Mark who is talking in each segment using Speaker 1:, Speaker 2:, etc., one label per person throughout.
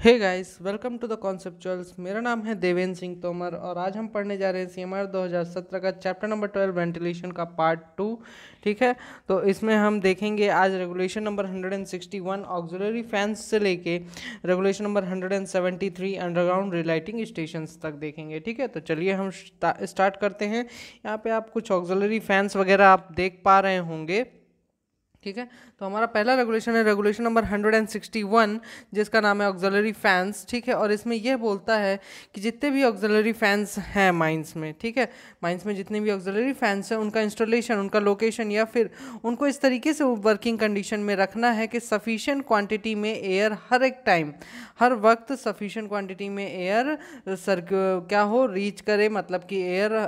Speaker 1: hey guys welcome to the Conceptuals मेरा नाम है देवेंद्र सिंह तोमर और आज हम पढ़ने जा रहे हैं सी एम आर दो हज़ार सत्रह का चैप्टर नंबर ट्वेल्व वेंटिलेशन का पार्ट टू ठीक है तो इसमें हम देखेंगे आज regulation number hundred and sixty one auxiliary fans से लेके regulation number hundred and seventy three underground relighting station तक देखेंगे ठीक है तो चलिए हम स्टार्ट करते हैं यहाँ पर आप कुछ ऑक्जलरी फैंस वगैरह आप देख पा रहे होंगे ठीक है तो हमारा पहला रेगुलेशन है रेगुलेशन नंबर 161 जिसका नाम है ऑक्जलरी फैंस ठीक है और इसमें यह बोलता है कि जितने भी ऑक्जलरी फैंस हैं माइंस में ठीक है माइंस में जितने भी ऑक्जलरी फैंस हैं उनका इंस्टॉलेशन उनका लोकेशन या फिर उनको इस तरीके से वर्किंग कंडीशन में रखना है कि सफिशेंट क्वान्टिटी में एयर हर एक टाइम हर वक्त सफिशेंट क्वान्टिटी में एयर सर क्या हो रीच करे मतलब कि एयर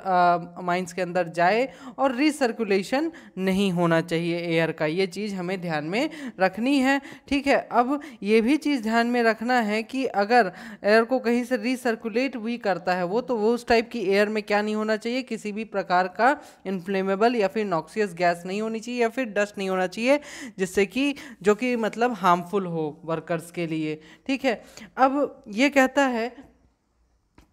Speaker 1: माइंस के अंदर जाए और रिसर्कुलेशन नहीं होना चाहिए एयर का ये चीज़ हमें ध्यान में रखनी है ठीक है अब ये भी चीज़ ध्यान में रखना है कि अगर एयर को कहीं से रिसर्कुलेट भी करता है वो तो वो उस टाइप की एयर में क्या नहीं होना चाहिए किसी भी प्रकार का इन्फ्लेमेबल या फिर नॉक्सियस गैस नहीं होनी चाहिए या फिर डस्ट नहीं होना चाहिए जिससे कि जो कि मतलब हार्मफुल हो वर्कर्स के लिए ठीक है अब ये कहता है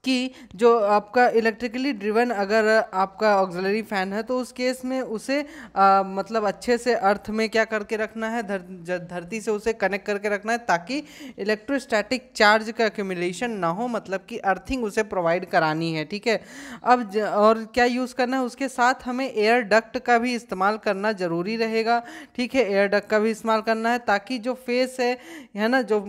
Speaker 1: कि जो आपका इलेक्ट्रिकली ड्रिवन अगर आपका ऑक्सिलरी फ़ैन है तो उस केस में उसे आ, मतलब अच्छे से अर्थ में क्या करके रखना है धर धरती से उसे कनेक्ट करके रखना है ताकि इलेक्ट्रोस्टैटिक चार्ज का एक्यूमिलेशन ना हो मतलब कि अर्थिंग उसे प्रोवाइड करानी है ठीक है अब ज, और क्या यूज़ करना है उसके साथ हमें एयर डक्ट का भी इस्तेमाल करना ज़रूरी रहेगा ठीक है एयर डक्ट का भी इस्तेमाल करना है ताकि जो फेस है है ना जो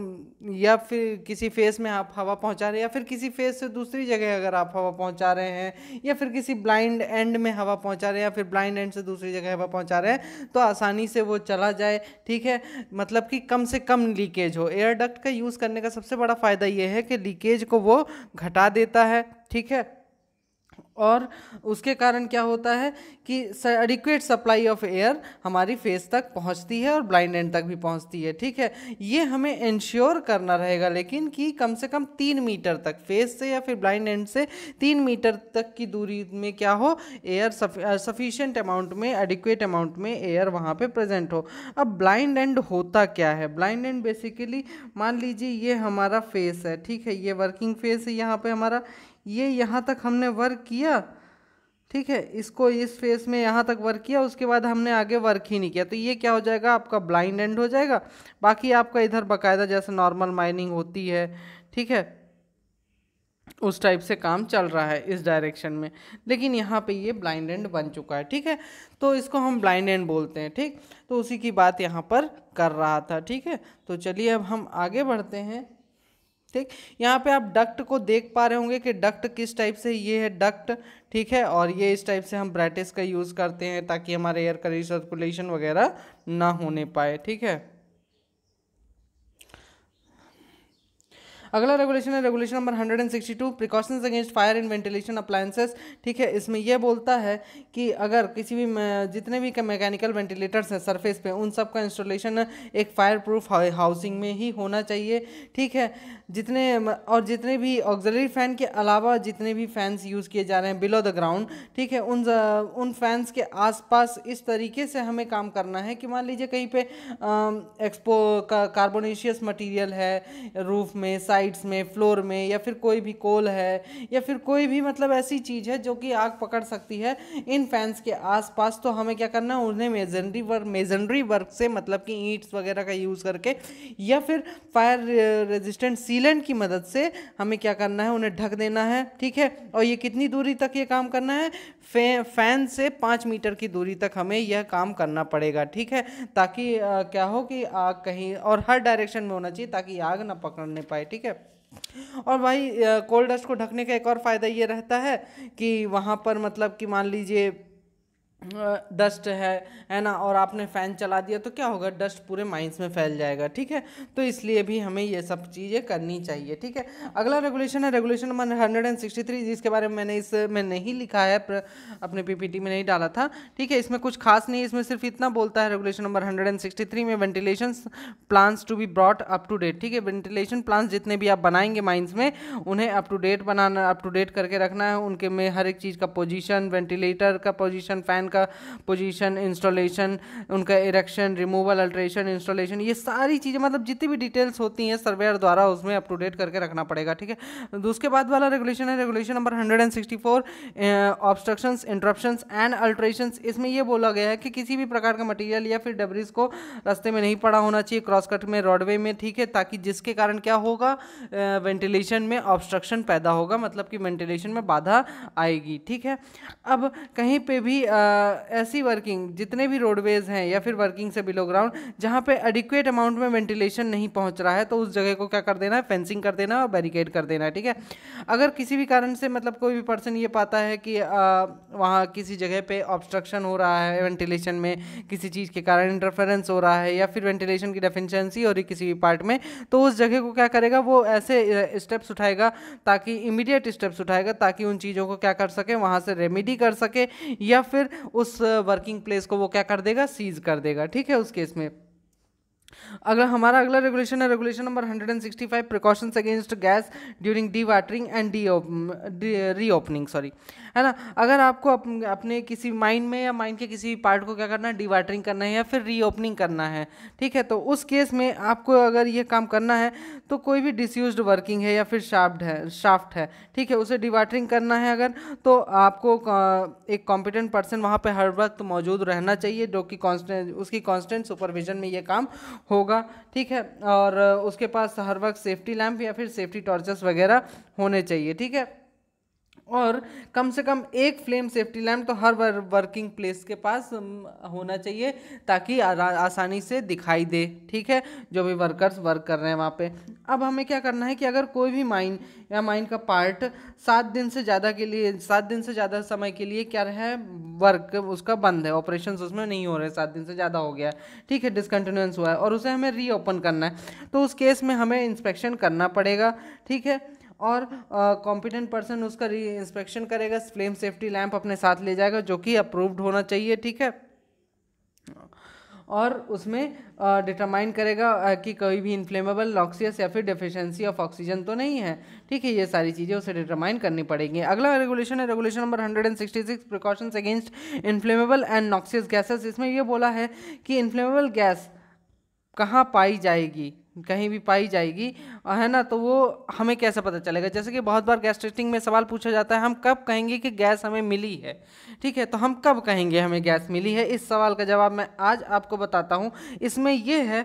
Speaker 1: या फिर किसी फेस में आप हवा पहुँचा रहे या फिर किसी फेस से दूसरी जगह अगर आप हवा पहुंचा रहे हैं या फिर किसी ब्लाइंड एंड में हवा पहुंचा रहे हैं या फिर ब्लाइंड एंड से दूसरी जगह हवा पहुंचा रहे हैं तो आसानी से वो चला जाए ठीक है मतलब कि कम से कम लीकेज हो एयर डक्ट का यूज़ करने का सबसे बड़ा फ़ायदा ये है कि लीकेज को वो घटा देता है ठीक है और उसके कारण क्या होता है कि एडिक्वेट सप्लाई ऑफ एयर हमारी फेस तक पहुंचती है और ब्लाइंड एंड तक भी पहुंचती है ठीक है ये हमें इंश्योर करना रहेगा लेकिन कि कम से कम तीन मीटर तक फेस से या फिर ब्लाइंड एंड से तीन मीटर तक की दूरी में क्या हो एयर सफिशेंट अमाउंट में एडिक्वेट अमाउंट में एयर वहाँ पर प्रजेंट हो अब ब्लाइंड एंड होता क्या है ब्लाइंड एंड बेसिकली मान लीजिए ये हमारा फेस है ठीक है ये वर्किंग फेस है यहाँ पर हमारा ये यहाँ तक हमने वर्क किया ठीक है इसको इस फेस में यहाँ तक वर्क किया उसके बाद हमने आगे वर्क ही नहीं किया तो ये क्या हो जाएगा आपका ब्लाइंड एंड हो जाएगा बाकी आपका इधर बाकायदा जैसे नॉर्मल माइनिंग होती है ठीक है उस टाइप से काम चल रहा है इस डायरेक्शन में लेकिन यहाँ पे ये ब्लाइंड एंड बन चुका है ठीक है तो इसको हम ब्लाइंड एंड बोलते हैं ठीक तो उसी की बात यहाँ पर कर रहा था ठीक है तो चलिए अब हम आगे बढ़ते हैं ठीक यहाँ पे आप डक्ट को देख पा रहे होंगे कि डक्ट किस टाइप से ये है डक्ट ठीक है और ये इस टाइप से हम ब्राइटिस का यूज़ करते हैं ताकि हमारे एयर का रिसर्कुलेशन वगैरह ना होने पाए ठीक है अगला रेगुलेशन है regulation number 162 precautions against fire in ventilation appliances ठीक है इसमें यह बोलता है कि अगर किसी भी जितने भी मैकेनिकल वेंटिलेटर्स हैं सरफेस पे उन सब का इंस्टॉलेशन एक फायर प्रूफ हाउसिंग में ही होना चाहिए ठीक है जितने और जितने भी ऑक्जलरी फ़ैन के अलावा जितने भी फैंस यूज़ किए जा रहे हैं बिलो द ग्राउंड ठीक है उन उन फैंस के आसपास इस तरीके से हमें काम करना है कि मान लीजिए कहीं पे एक्सपो का, कार्बोनेशियस मटेरियल है रूफ में साइड्स में फ्लोर में या फिर कोई भी कोल है या फिर कोई भी मतलब ऐसी चीज़ है जो कि आग पकड़ सकती है इन फैंस के आसपास तो हमें क्या करना है उन्हें मेजनरी वर्क मेजनरी वर्क से मतलब कि ईंट्स वगैरह का यूज़ करके या फिर फायर रेजिस्टेंट सील सीलेंट की मदद से हमें क्या करना है उन्हें ढक देना है ठीक है और ये कितनी दूरी तक ये काम करना है फैन से पाँच मीटर की दूरी तक हमें यह काम करना पड़ेगा ठीक है ताकि आ, क्या हो कि आग कहीं और हर डायरेक्शन में होना चाहिए ताकि आग ना पकड़ने पाए ठीक है और भाई कोल्ड डस्ट को ढकने का एक और फ़ायदा ये रहता है कि वहाँ पर मतलब कि मान लीजिए डस्ट है है ना और आपने फ़ैन चला दिया तो क्या होगा डस्ट पूरे माइंस में फैल जाएगा ठीक है तो इसलिए भी हमें ये सब चीज़ें करनी चाहिए ठीक है अगला रेगुलेशन है regulation number hundred and sixty three जिसके बारे में मैंने इसमें नहीं लिखा है प्र, अपने पीपीटी में नहीं डाला था ठीक है इसमें कुछ खास नहीं इसमें सिर्फ इतना बोलता है regulation number hundred and sixty three में ventilation plans to be brought up to date ठीक है वेंटिलेशन प्लान्स जितने भी आप बनाएंगे माइंस में उन्हें अप टू डेट बनाना अप टू डेट करके रखना है उनके में हर एक चीज़ का पोजिशन वेंटिलेटर का पोजिशन फ़ैन उनका पोजीशन इंस्टॉलेशन उनका इरेक्शन रिमूवल अल्ट्रेशन इंस्टॉलेशन ये सारी चीज़ें मतलब जितनी भी डिटेल्स होती हैं सर्वेयर द्वारा उसमें अप टू डेट करके रखना पड़ेगा ठीक है तो उसके बाद वाला रेगुलेशन है regulation number hundred and sixty four obstruction interruption and alteration इसमें यह बोला गया है कि किसी भी प्रकार का मटीरियल या फिर डबरीज को रास्ते में नहीं पड़ा होना चाहिए क्रॉस कट में रोडवे में ठीक है ताकि जिसके कारण क्या होगा वेंटिलेशन में ऑब्स्ट्रक्शन पैदा होगा मतलब कि वेंटिलेशन में बाधा आएगी ठीक है अब कहीं पे भी आ, ऐसी वर्किंग जितने भी रोडवेज़ हैं या फिर वर्किंग से बिलो ग्राउंड जहाँ पे एडिक्वेट अमाउंट में वेंटिलेशन नहीं पहुँच रहा है तो उस जगह को क्या कर देना है फेंसिंग कर देना और बैरिकेड कर देना है ठीक है अगर किसी भी कारण से मतलब कोई भी पर्सन ये पाता है कि वहाँ किसी जगह पर ऑब्स्ट्रक्शन हो रहा है वेंटिलेशन में किसी चीज़ के कारण इंटरफेरेंस हो रहा है या फिर वेंटिलेशन की डेफिशेंसी हो रही किसी भी पार्ट में तो उस जगह को क्या करेगा वो ऐसे स्टेप्स उठाएगा ताकि इमीडिएट स्टेप्स उठाएगा ताकि उन चीज़ों को क्या कर सके वहाँ से रेमेडी कर सके या फिर उस वर्किंग प्लेस को वो क्या कर देगा सीज कर देगा ठीक है उस केस में अगला हमारा अगला रेगुलेशन है regulation number 165 precautions against gas during dewatering and the reopening sorry है ना अगर आपको अप, अपने किसी माइंड में या माइंड के किसी पार्ट को क्या करना है डी वाटरिंग करना है या फिर रीओपनिंग करना है ठीक है तो उस केस में आपको अगर ये काम करना है तो कोई भी डिसयूज वर्किंग है या फिर शाफ्ट है शाफ्ट है ठीक है उसे डी वाटरिंग करना है अगर तो आपको एक कॉम्पिटेंट पर्सन वहाँ पर हर वक्त मौजूद रहना चाहिए जो कि कॉन्स्टेंट उसकी कॉन्स्टेंट सुपरविजन में ये काम होगा ठीक है और उसके पास हर वक्त सेफ्टी लैम्प या फिर सेफ्टी टॉर्चेस वगैरह होने चाहिए ठीक है और कम से कम एक फ्लेम सेफ्टी लैम्प तो हर वर्किंग प्लेस के पास होना चाहिए ताकि आसानी से दिखाई दे ठीक है जो भी वर्कर्स वर्क कर रहे हैं वहाँ पे अब हमें क्या करना है कि अगर कोई भी माइन या माइन का पार्ट सात दिन से ज़्यादा के लिए सात दिन से ज़्यादा समय के लिए क्या रहा है वर्क उसका बंद है ऑपरेशन उसमें नहीं हो रहे सात दिन से ज़्यादा हो गया है ठीक है डिसकन्टिन्यूंस हुआ है और उसे हमें रीओपन करना है तो उस केस में हमें इंस्पेक्शन करना पड़ेगा ठीक है और कॉम्पिटेंट पर्सन उसका री इंस्पेक्शन करेगा फ्लेम सेफ्टी लैंप अपने साथ ले जाएगा जो कि अप्रूव्ड होना चाहिए ठीक है और उसमें डिटरमाइन करेगा कि कोई भी इन्फ्लेमेबल लॉक्सियस या फिर डेफिशिएंसी ऑफ ऑक्सीजन तो नहीं है ठीक है ये सारी चीज़ें उसे डिटरमाइन करनी पड़ेंगी अगला रेगुलेशन है regulation number 166 precautions against inflammable and noxious gases इसमें यह बोला है कि इन्फ्लेमेबल गैस कहाँ पाई जाएगी कहीं भी पाई जाएगी है ना तो वो हमें कैसे पता चलेगा जैसे कि बहुत बार गैस टेस्टिंग में सवाल पूछा जाता है हम कब कहेंगे कि गैस हमें मिली है ठीक है तो हम कब कहेंगे हमें गैस मिली है इस सवाल का जवाब मैं आज आपको बताता हूँ इसमें यह है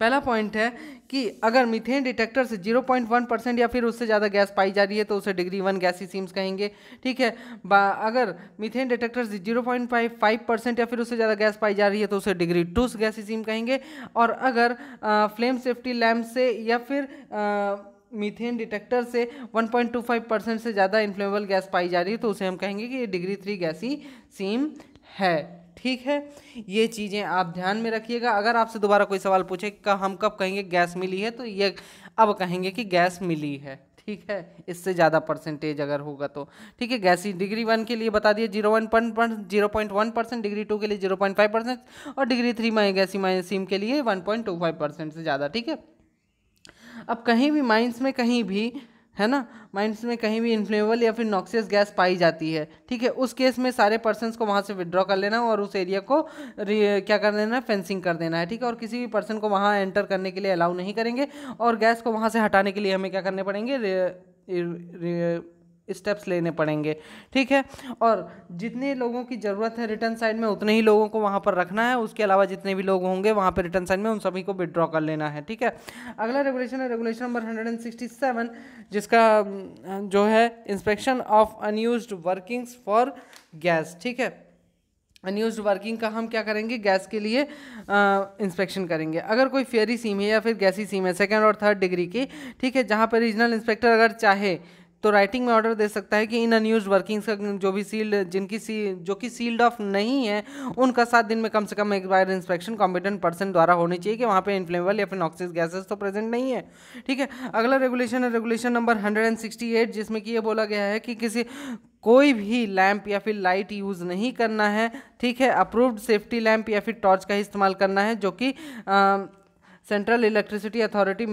Speaker 1: पहला पॉइंट है कि अगर मीथेन डिटेक्टर से 0.1 परसेंट या फिर उससे ज़्यादा गैस पाई जा रही है तो उसे डिग्री वन गैसी सीम्स कहेंगे ठीक है अगर मीथेन डिटेक्टर से 0.55 परसेंट या फिर उससे ज़्यादा गैस पाई जा रही है तो उसे डिग्री टू गैसी सीम कहेंगे और अगर आ, फ्लेम सेफ्टी लैम्प से या फिर आ, मीथेन डिटेक्टर से 1.25 परसेंट से ज़्यादा इन्फ्लेमेबल गैस पाई जा रही है तो उसे हम कहेंगे कि ये डिग्री थ्री गैसी सीम है ठीक है ये चीज़ें आप ध्यान में रखिएगा अगर आपसे दोबारा कोई सवाल पूछे कब हम कब कहेंगे गैस मिली है तो ये अब कहेंगे कि गैस मिली है ठीक है इससे ज़्यादा परसेंटेज अगर होगा तो ठीक है गैसी डिग्री वन के लिए बता दिए zero one point zero point one percent degree two के लिए जीरो पॉइंट फाइव परसेंट और degree three mine gassy mine seam के लिए one point two five percent से ज़्यादा ठीक है अब कहीं भी माइंस में कहीं भी है ना माइंस में कहीं भी इन्फ्लेमेबल या फिर नॉक्सियस गैस पाई जाती है ठीक है उस केस में सारे पर्सनस को वहाँ से विदड्रॉ कर लेना और उस एरिया को क्या कर देना है फेंसिंग कर देना है ठीक है और किसी भी पर्सन को वहाँ एंटर करने के लिए अलाउ नहीं करेंगे और गैस को वहाँ से हटाने के लिए हमें क्या करने पड़ेंगे रे, रे, रे, स्टेप्स लेने पड़ेंगे ठीक है और जितने लोगों की ज़रूरत है रिटर्न साइड में उतने ही लोगों को वहाँ पर रखना है उसके अलावा जितने भी लोग होंगे वहाँ पर रिटर्न साइड में उन सभी को विड्रॉ कर लेना है ठीक है अगला रेगुलेशन है रेगुलेशन नंबर 167 जिसका जो है inspection of unused workings for gas ठीक है अनयूज वर्किंग का हम क्या करेंगे गैस के लिए इंस्पेक्शन करेंगे अगर कोई फेयरी सीम है या फिर गैसी सीम है सेकेंड और थर्ड डिग्री की ठीक है जहाँ पर रीजनल इंस्पेक्टर अगर चाहे तो राइटिंग में ऑर्डर दे सकता है कि इन अनयूज वर्किंग्स का जो भी सील्ड जिनकी सी जो कि सील्ड ऑफ नहीं है उनका सात दिन में कम से कम एक बार इंस्पेक्शन कॉम्पिटेंट पर्सन द्वारा होनी चाहिए कि वहाँ पे इन्फ्लेमेबल या फिर नॉक्सिस गैसेस तो प्रेजेंट नहीं है ठीक है अगला रेगुलेशन है रेगुलेशन नंबर हंड्रेड जिसमें कि ये बोला गया है कि किसी कोई भी लैंप या फिर लाइट यूज़ नहीं करना है ठीक है अप्रूव्ड सेफ्टी लैंप या फिर टॉर्च का ही इस्तेमाल करना है जो कि central electricity authority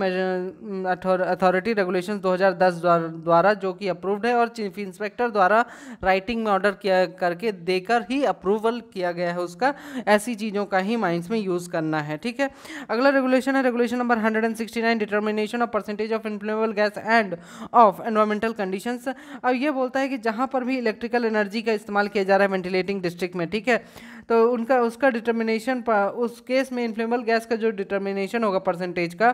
Speaker 1: authority regulation 2010 द्वारा जो कि अप्रूव्ड है और चीफ इंस्पेक्टर द्वारा राइटिंग में ऑर्डर किया करके देकर ही अप्रूवल किया गया है उसका ऐसी चीज़ों का ही माइंस में यूज़ करना है ठीक है अगला रेगुलेशन है regulation number hundred and sixty nine determination of percentage of inflammable gas and of environmental condition अब ये बोलता है कि जहाँ पर भी इलेक्ट्रिकल एनर्जी का इस्तेमाल किया जा रहा है वेंटिलेटिंग डिस्ट्रिक्ट में ठीक है तो उनका उसका डिटर्मिनेशन उस केस में इन्फ्लेबल गैस का जो डिटर्मिनेशन कैलकुलेशन होगा परसेंटेज का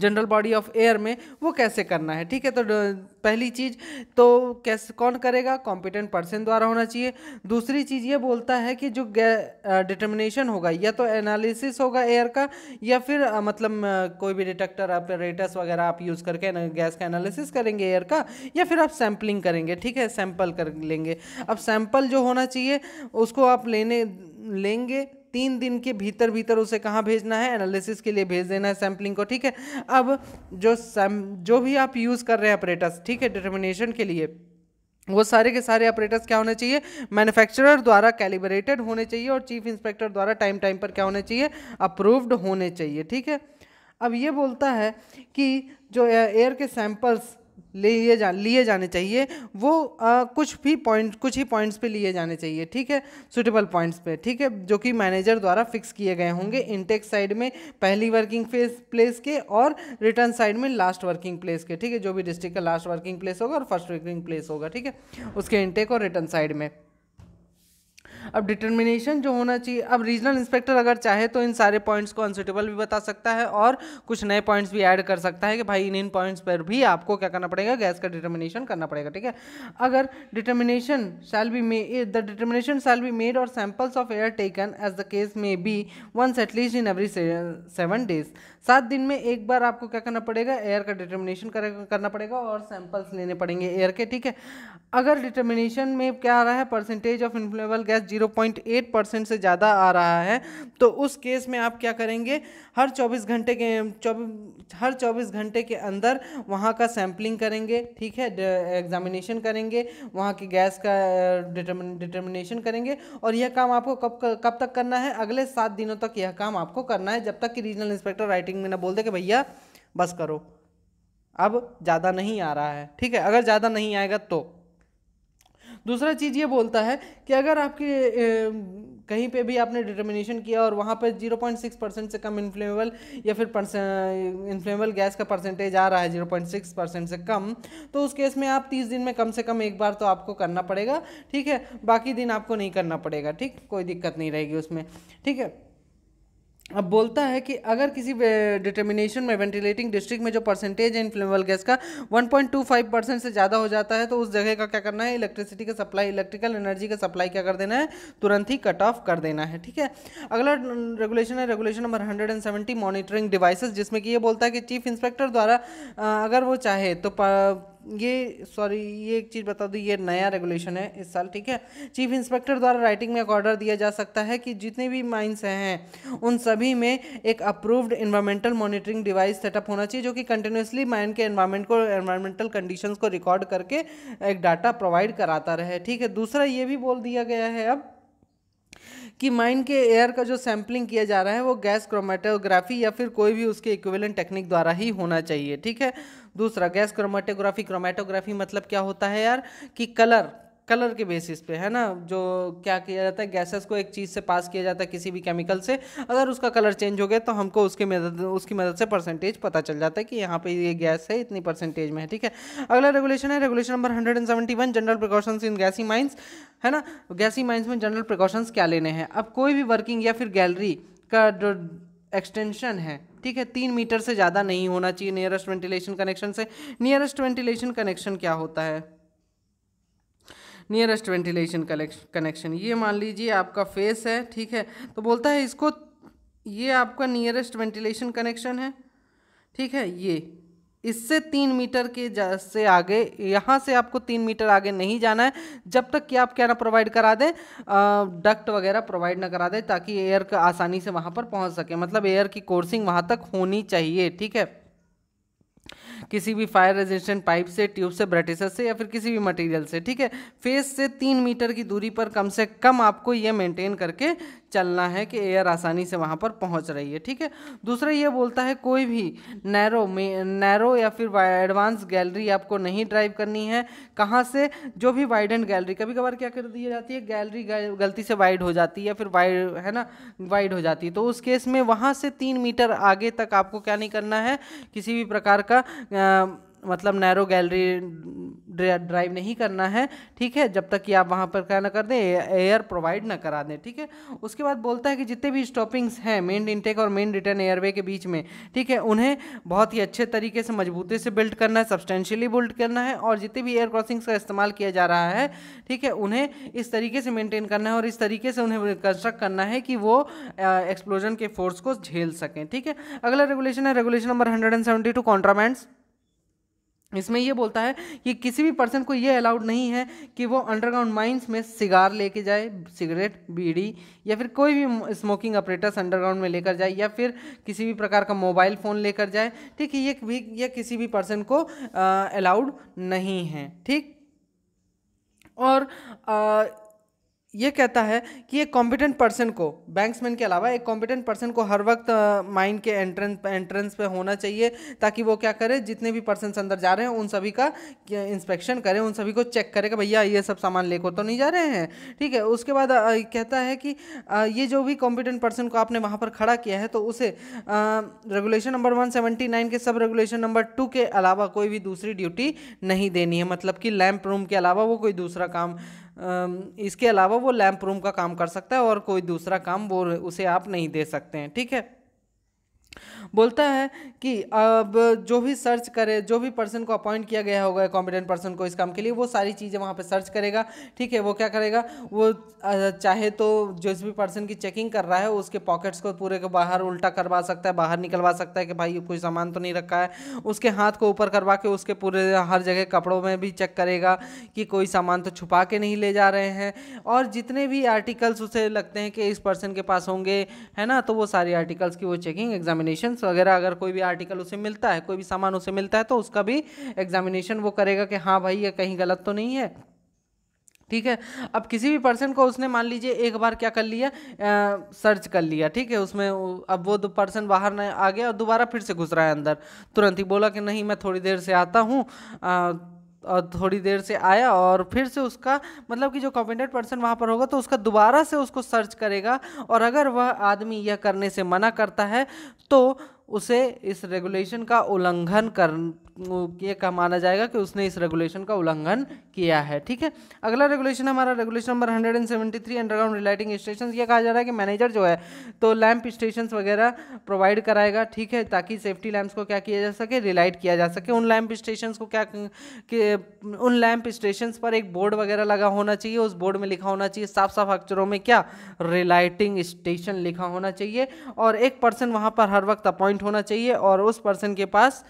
Speaker 1: जनरल बॉडी ऑफ एयर में वो कैसे करना है ठीक है तो पहली चीज़ तो कैसे कौन करेगा कॉम्पिटेंट पर्सन द्वारा होना चाहिए दूसरी चीज़ ये बोलता है कि जो डिटर्मिनेशन होगा या तो एनालिसिस होगा एयर का या फिर आ, मतलब आ, कोई भी डिटेक्टर आप रेटस वगैरह आप यूज़ करके गैस का एनालिसिस करेंगे एयर का या फिर आप सैम्पलिंग करेंगे ठीक है सैंपल कर लेंगे अब सैंपल जो होना चाहिए उसको आप लेने लेंगे तीन दिन के भीतर भीतर उसे कहाँ भेजना है एनालिसिस के लिए भेज देना है सैम्पलिंग को ठीक है अब जो जो भी आप यूज़ कर रहे हैं अपरेटस ठीक है डिटर्मिनेशन के लिए वो सारे के सारे ऑपरेटर्स क्या होने चाहिए मैन्युफैक्चरर द्वारा कैलिब्रेटेड होने चाहिए और चीफ इंस्पेक्टर द्वारा टाइम टाइम पर क्या होने चाहिए अप्रूव्ड होने चाहिए ठीक है अब ये बोलता है कि जो एयर के सैंपल्स लिए जा लिए जाने चाहिए वो आ, कुछ भी पॉइंट कुछ ही पॉइंट्स पे लिए जाने चाहिए ठीक है सुटेबल पॉइंट्स पे ठीक है जो कि मैनेजर द्वारा फिक्स किए गए होंगे इनटेक साइड में पहली वर्किंग फेस प्लेस के और रिटर्न साइड में लास्ट वर्किंग प्लेस के ठीक है जो भी डिस्ट्रिक्ट का लास्ट वर्किंग प्लेस होगा और फर्स्ट वर्किंग प्लेस होगा ठीक है उसके इंटेक और रिटर्न साइड में अब डिटर्मिनेशन जो होना चाहिए अब रीजनल इंस्पेक्टर अगर चाहे तो इन सारे पॉइंट्स को अनसुटेबल भी बता सकता है और कुछ नए पॉइंट्स भी ऐड कर सकता है कि भाई इन इन पॉइंट्स पर भी आपको क्या करना पड़ेगा गैस का डिटर्मिनेशन करना पड़ेगा ठीक है अगर determination shall be may the determination shall be made और samples of air taken as the case may be once at least in every seven days सात दिन में एक बार आपको क्या करना पड़ेगा एयर का डिटर्मिनेशन करना पड़ेगा और सैंपल्स लेने पड़ेंगे एयर के ठीक है अगर डिटर्मिनेशन में क्या आ रहा है percentage of inflammable gas 0.8 percent से ज़्यादा आ रहा है तो उस केस में आप क्या करेंगे हर 24 घंटे के चौबीस हर 24 घंटे के अंदर वहाँ का सैम्पलिंग करेंगे ठीक है एग्जामिनेशन करेंगे वहाँ की गैस का डिटर्मिनेशन करेंगे और यह काम आपको कब कब तक करना है अगले सात दिनों तक यह काम आपको करना है जब तक कि रीजनल इंस्पेक्टर राइटिंग राइटिंग में ना बोल दे कि भैया बस करो अब ज़्यादा नहीं आ रहा है ठीक है अगर ज़्यादा नहीं आएगा तो दूसरा चीज़ ये बोलता है कि अगर आपके ए, कहीं पे भी आपने डिटर्मिनेशन किया और वहाँ पर 0.6 परसेंट से कम इन्फ्लेमेबल या फिर इन्फ्लेमेबल गैस का परसेंटेज आ रहा है 0.6 परसेंट से कम तो उस केस में आप 30 दिन में कम से कम एक बार तो आपको करना पड़ेगा ठीक है बाकी दिन आपको नहीं करना पड़ेगा ठीक कोई दिक्कत नहीं रहेगी उसमें ठीक है अब बोलता है कि अगर किसी डिटर्मिनेशन में वेंटिलेटिंग डिस्ट्रिक्ट में जो परसेंटेज है इन्फ्लेमेबल गैस का 1.25 परसेंट से ज़्यादा हो जाता है तो उस जगह का क्या करना है इलेक्ट्रिसिटी का सप्लाई इलेक्ट्रिकल एनर्जी का सप्लाई क्या कर देना है तुरंत ही कट ऑफ कर देना है ठीक है अगला रेगुलेशन है regulation number hundred and seventy monitoring devices जिसमें कि ये बोलता है कि चीफ इंस्पेक्टर द्वारा अगर वो चाहे तो ये सॉरी ये एक चीज़ बता दूँ ये नया रेगुलेशन है इस साल ठीक है चीफ इंस्पेक्टर द्वारा राइटिंग में एक ऑर्डर दिया जा सकता है कि जितने भी माइंस हैं उन सभी में एक approved environmental monitoring device setup होना चाहिए जो कि कंटिन्यूसली माइन के एन्वायरमेंट को एन्वायरमेंटल कंडीशंस को रिकॉर्ड करके एक डाटा प्रोवाइड कराता रहे ठीक है दूसरा ये भी बोल दिया गया है अब कि माइन के एयर का जो सैम्पलिंग किया जा रहा है वो गैस क्रोमेटोग्राफी या फिर कोई भी उसके इक्विवेलेंट टेक्निक द्वारा ही होना चाहिए ठीक है दूसरा गैस क्रोमेटोग्राफी क्रोमेटोग्राफी मतलब क्या होता है यार कि कलर कलर के बेसिस पे है ना जो क्या किया जाता है गैसेस को एक चीज़ से पास किया जाता है किसी भी केमिकल से अगर उसका कलर चेंज हो गया तो हमको उसकी मदद उसकी मदद से परसेंटेज पता चल जाता है कि यहाँ पे ये गैस है इतनी परसेंटेज में है ठीक है अगला रेगुलेशन है regulation number hundred and seventy one general precautions in gassy mines है ना गैसी माइंस में जनरल प्रिकॉशंस क्या लेने हैं अब कोई भी वर्किंग या फिर गैलरी का जो एक्सटेंशन है ठीक है तीन मीटर से ज़्यादा नहीं होना चाहिए नियरेस्ट वेंटिलेशन कनेक्शन से नियरेस्ट वेंटिलेशन कनेक्शन क्या होता है नियरेस्ट वेंटिलेशन कनेक्शन ये मान लीजिए आपका फेस है ठीक है तो बोलता है इसको ये आपका नियरेस्ट वेंटिलेशन कनेक्शन है ठीक है ये इससे तीन मीटर के से आगे यहाँ से आपको तीन मीटर आगे नहीं जाना है जब तक कि आप क्या ना प्रोवाइड करा दें डक्ट वगैरह प्रोवाइड ना करा दें ताकि एयर का आसानी से वहाँ पर पहुँच सके मतलब एयर की कोर्सिंग वहाँ तक होनी चाहिए ठीक है किसी भी फायर रेजिस्टेंट पाइप से ट्यूब से ब्रेटिसर से या फिर किसी भी मटेरियल से ठीक है फेस से तीन मीटर की दूरी पर कम से कम आपको ये मेंटेन करके चलना है कि एयर आसानी से वहाँ पर पहुँच रही है ठीक है दूसरा ये बोलता है कोई भी नैरो नैरो या फिर एडवांस गैलरी आपको नहीं ड्राइव करनी है कहाँ से जो भी वाइड एंड गैलरी कभी कभार क्या कर दी जाती है गैलरी गलती से वाइड हो जाती है या फिर वाइड है ना वाइड हो जाती है तो उस केस में वहाँ से तीन मीटर आगे तक आपको क्या नहीं करना है किसी भी प्रकार का आ, मतलब नैरो गैलरी ड्राइव नहीं करना है ठीक है जब तक कि आप वहाँ पर क्या ना कर दें एयर प्रोवाइड ना करा दें ठीक है उसके बाद बोलता है कि जितने भी स्टॉपिंग्स हैं मेन इनटेक और मेन रिटर्न एयरवे के बीच में ठीक है उन्हें बहुत ही अच्छे तरीके से मजबूती से बिल्ड करना है सब्सटेंशियली बिल्ड करना है और जितने भी एयर क्रॉसिंग्स का इस्तेमाल किया जा रहा है ठीक है उन्हें इस तरीके से मेनटेन करना है और इस तरीके से उन्हें कंस्ट्रक्ट करना है कि वो एक्सप्लोजन के फोर्स को झेल सकें ठीक है अगला रेगुलेशन है regulation number hundred and seventy two contaminants इसमें यह बोलता है कि किसी भी पर्सन को यह अलाउड नहीं है कि वो अंडरग्राउंड माइंस में सिगार लेके जाए सिगरेट बीड़ी या फिर कोई भी स्मोकिंग ऑपरेटर्स अंडरग्राउंड में लेकर जाए या फिर किसी भी प्रकार का मोबाइल फ़ोन लेकर जाए ठीक है ये भी यह किसी भी पर्सन को अलाउड नहीं है ठीक और आ, ये कहता है कि एक कॉम्पिटेंट पर्सन को बैंक्समैन के अलावा एक कॉम्पिटेंट पर्सन को हर वक्त माइंड के एंट्रेंस एंट्रेंस पे होना चाहिए ताकि वो क्या करे जितने भी पर्सन अंदर जा रहे हैं उन सभी का इंस्पेक्शन करें उन सभी को चेक करें कि भैया ये सब सामान लेकर तो नहीं जा रहे हैं ठीक है उसके बाद आ, कहता है कि आ, ये जो भी कॉम्पिटेंट पर्सन को आपने वहाँ पर खड़ा किया है तो उसे रेगुलेशन नंबर वन के सब रेगुलेशन नंबर टू के अलावा कोई भी दूसरी ड्यूटी नहीं देनी है मतलब कि लैम्प रूम के अलावा वो कोई दूसरा काम इसके अलावा वो लैम्प रूम का काम कर सकता है और कोई दूसरा काम वो उसे आप नहीं दे सकते हैं ठीक है बोलता है कि अब जो भी सर्च करे जो भी पर्सन को अपॉइंट किया गया होगा कॉम्पिटेंट पर्सन को इस काम के लिए वो सारी चीज़ें वहाँ पे सर्च करेगा ठीक है वो क्या करेगा वो चाहे तो जिस भी पर्सन की चेकिंग कर रहा है उसके पॉकेट्स को पूरे के बाहर उल्टा करवा सकता है बाहर निकलवा सकता है कि भाई कोई सामान तो नहीं रखा है उसके हाथ को ऊपर करवा के उसके पूरे हर जगह कपड़ों में भी चेक करेगा कि कोई सामान तो छुपा के नहीं ले जा रहे हैं और जितने भी आर्टिकल्स उसे लगते हैं कि इस पर्सन के पास होंगे है ना तो वो सारी आर्टिकल्स की वो चेकिंग एग्जामिन एग्जामिनेशन वगैरह अगर कोई भी आर्टिकल उसे मिलता है कोई भी सामान उसे मिलता है तो उसका भी एग्जामिनेशन वो करेगा कि हाँ भाई ये कहीं गलत तो नहीं है ठीक है अब किसी भी पर्सन को उसने मान लीजिए एक बार क्या कर लिया आ, सर्च कर लिया ठीक है उसमें अब वो पर्सन बाहर ना आ गया और दोबारा फिर से घुस रहा है अंदर तुरंत ही बोला कि नहीं मैं थोड़ी देर से आता हूँ थोड़ी देर से आया और फिर से उसका मतलब कि जो कॉम्पिटेंट पर्सन वहाँ पर होगा तो उसका दोबारा से उसको सर्च करेगा और अगर वह आदमी यह करने से मना करता है तो उसे इस रेगुलेशन का उल्लंघन कर ये कहा माना जाएगा कि उसने इस रेगुलेशन का उल्लंघन किया है ठीक है अगला रेगुलेशन हमारा regulation number 173 underground relighting station ये कहा जा रहा है कि मैनेजर जो है तो लैंप स्टेशन वगैरह प्रोवाइड कराएगा ठीक है ताकि सेफ्टी लैंप्स को क्या किया जा सके रिलाइट किया जा सके उन लैंप स्टेशन को क्या उन लैंप स्टेशन पर एक बोर्ड वगैरह लगा होना चाहिए उस बोर्ड में लिखा होना चाहिए साफ साफ अक्षरों में क्या रिलाइटिंग स्टेशन लिखा होना चाहिए और एक पर्सन वहाँ पर हर वक्त अपॉइंट होना चाहिए और उस पर्सन के पास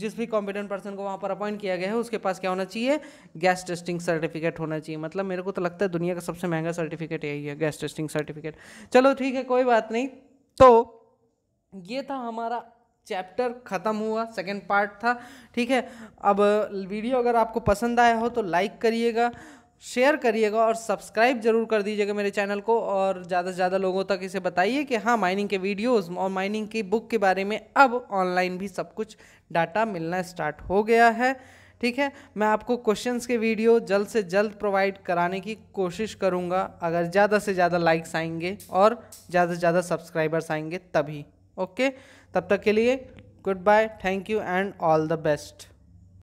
Speaker 1: जिस भी कॉम्पिटेंट पर्सन को वहाँ पर अपॉइंट किया गया है उसके पास क्या होना चाहिए गैस टेस्टिंग सर्टिफिकेट होना चाहिए मतलब मेरे को तो लगता है दुनिया का सबसे महंगा सर्टिफिकेट यही है गैस टेस्टिंग सर्टिफिकेट चलो ठीक है कोई बात नहीं तो ये था हमारा चैप्टर ख़त्म हुआ सेकेंड पार्ट था ठीक है अब वीडियो अगर आपको पसंद आया हो तो लाइक करिएगा शेयर करिएगा और सब्सक्राइब जरूर कर दीजिएगा मेरे चैनल को और ज़्यादा से ज़्यादा लोगों तक इसे बताइए कि हाँ माइनिंग के वीडियोस और माइनिंग की बुक के बारे में अब ऑनलाइन भी सब कुछ डाटा मिलना स्टार्ट हो गया है ठीक है मैं आपको क्वेश्चंस के वीडियो जल्द से जल्द प्रोवाइड कराने की कोशिश करूँगा अगर ज़्यादा से ज़्यादा लाइक्स आएंगे और ज़्यादा से ज़्यादा सब्सक्राइबर्स आएंगे तभी ओके तब तक के लिए goodbye thank you and all the best